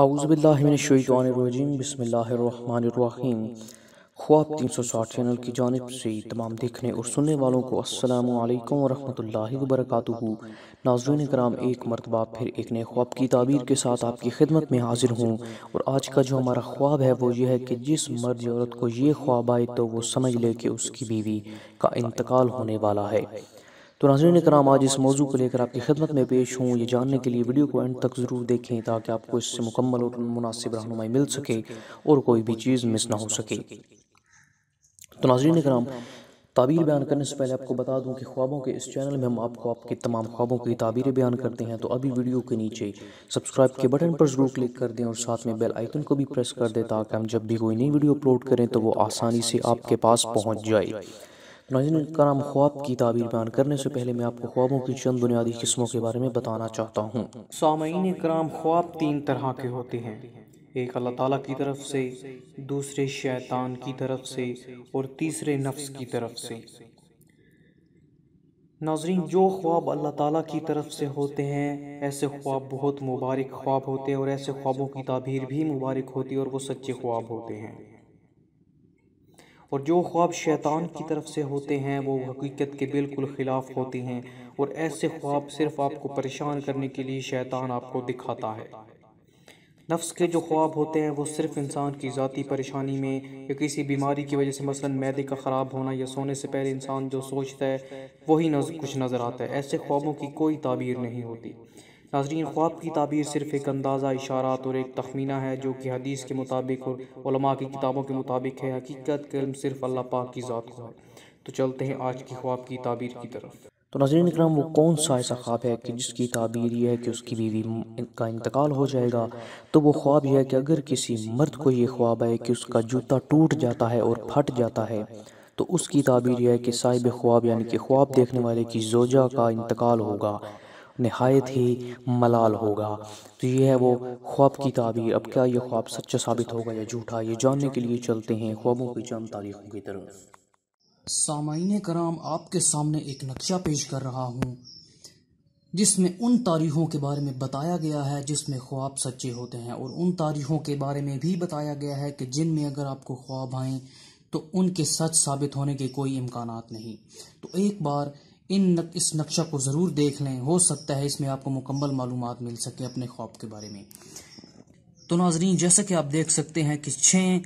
आउज़बिल्लिमिनशैवानरजीम बसमीम ख्वाब तीन सौ साठ चैनल की जानब से तमाम देखने और सुनने वालों को अस्सलाम वालेकुम वरहमतुल्लाहि नाजुन कराम एक मरतबा फिर एक नए ख्वाब की ताबीर के साथ आपकी खिदमत में हाजिर हूँ और आज का जो हमारा ख्वाब है वो ये है कि जिस मर्द औरत को ये ख्वाब आए तो वो समझ ले कि उसकी बीवी का इंतकाल होने वाला है तो नाजरीन कराम आज इस मौजू को लेकर आपकी खिदमत में पेश हूँ ये जानने के लिए वीडियो को एंड तक ज़रूर देखें ताकि आपको इससे मुकम्मल और मुनासिब रहनुमाई मिल सके और कोई भी चीज़ मिस ना हो सके तो नाजरन कराम ताबीर बयान करने से पहले आपको बता दूं कि ख्वाबों के इस चैनल में हम आपको आपके तमाम ख्वाबों की ताबीरें बयान करते हैं तो अभी वीडियो के नीचे सब्सक्राइब के बटन पर ज़रूर क्लिक कर दें और साथ में बेल आइकन को भी प्रेस कर दें ताकि हम जब भी कोई नई वीडियो अपलोड करें तो वो आसानी से आपके पास पहुँच जाए नाजिन कराम ख्वाब की ताबीर बयान करने से पहले मैं आपको ख्वाबों की चंद बुनियादी किस्मों के बारे में बताना चाहता हूँ सामयीन कराम ख्वाब तीन तरह के होते हैं एक अल्लाह ताला की तरफ से दूसरे शैतान की तरफ से और तीसरे नफ्स की तरफ से नाजरीन जो ख्वाब अल्लाह ताला की तरफ से होते हैं ऐसे ख्वाब बहुत मुबारक ख्वाब होते हैं और ऐसे ख्वाबों की ताबीर भी मुबारक होती है और वो सच्चे ख्वाब होते हैं और जो ख्वाब शैतान की तरफ से होते हैं वो हकीकत के बिल्कुल ख़िलाफ़ होते हैं और ऐसे ख्वाब सिर्फ आपको परेशान करने के लिए शैतान आपको दिखाता है नफ्स के जो ख्वाब होते हैं वो सिर्फ इंसान की ज़ाती परेशानी में या किसी बीमारी की वजह से मसलन मैदे का ख़राब होना या सोने से पहले इंसान जो सोचता है वही नज कुछ नज़र आता है ऐसे ख्वाबों की कोई ताबीर नहीं होती नाजरीन ख्वाब की ताबीर सिर्फ एक अंदाज़ा इशारात और एक तखमीना है जो कि हदीस के मुताबिक और की किताबों के मुताबिक है हकीकत का इल्म सिर्फ अल्लाह पाक की ज़ात को है तो चलते हैं आज की ख्वाब की ताबीर की तरफ तो नाजरीन इक्राम वो कौन सा ऐसा ख्वाब है कि जिसकी ताबीर यह है कि उसकी बीवी का इंतकाल हो जाएगा तो वो ख्वाब यह है कि अगर किसी मर्द को ये ख्वाब है कि उसका जूता टूट जाता है और फट जाता है तो उसकी ताबीर यह है कि साहिब ख्वाब यानी कि ख्वाब देखने वाले की जोजा का इंतकाल होगा नहायत ही मलाल होगा तो ये है वो ख्वाब की ताबीर अब क्या ये ख्वाब सच्चा साबित होगा या झूठा ये जानने के लिए चलते हैं ख्वाबों की जम तारीखों की तरफ सामाइन कराम आपके सामने एक नक्शा पेश कर रहा हूँ जिसमें उन तारीखों के बारे में बताया गया है जिसमें ख्वाब सच्चे होते हैं और उन तारीखों के बारे में भी बताया गया है कि जिनमें अगर आपको ख्वाब आएँ तो उनके सच साबित होने के कोई इम्कान नहीं तो एक बार इन नक, इस नक्शा को ज़रूर देख लें हो सकता है इसमें आपको मुकम्मल मालूम मिल सके अपने ख्वाब के बारे में तो नाजरीन जैसा कि आप देख सकते हैं कि छः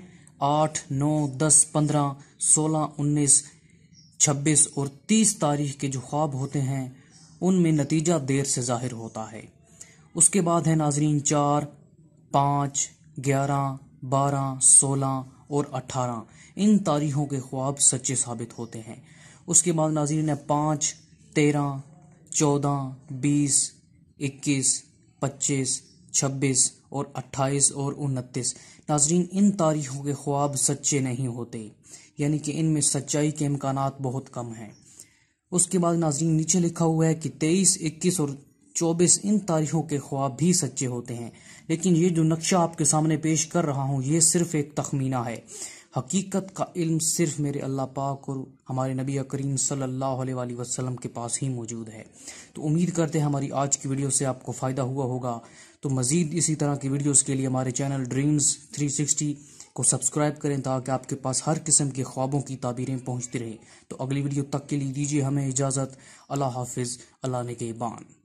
आठ नौ दस पंद्रह सोलह उन्नीस छब्बीस और तीस तारीख के जो ख्वाब होते हैं उनमें नतीजा देर से जाहिर होता है उसके बाद है नाजरीन चार पाँच ग्यारह बारह सोलह और अट्ठारह इन तारीखों के ख्वाब सच्चे साबित होते हैं उसके बाद नाजीन ने पाँच तेरह चौदह बीस इक्कीस पच्चीस छब्बीस और अट्ठाईस और उनतीस नाजरीन इन तारीखों के ख्वाब सच्चे नहीं होते यानी कि इनमें सच्चाई के इम्कान बहुत कम हैं उसके बाद नाजरीन नीचे लिखा हुआ है कि तेईस इक्कीस और चौबीस इन तारीखों के ख्वाब भी सच्चे होते हैं लेकिन ये जो नक्शा आपके सामने पेश कर रहा हूँ ये सिर्फ एक तखमीना है हकीकत का इल्म सिर्फ मेरे अल्लाह पाक और हमारे नबी करीम सल्लल्लाहु अलैहि वसल्लम के पास ही मौजूद है तो उम्मीद करते हैं हमारी आज की वीडियो से आपको फ़ायदा हुआ होगा तो मज़ीद इसी तरह की वीडियोज़ के लिए हमारे चैनल ड्रीम्स थ्री सिक्सटी को सब्सक्राइब करें ताकि आपके पास हर किस्म के ख्वाबों की ताबीरें पहुँचती रहें तो अगली वीडियो तक के लिए दीजिए हमें इजाज़त अल्लाह हाफिज़ अल्लाह ने के बान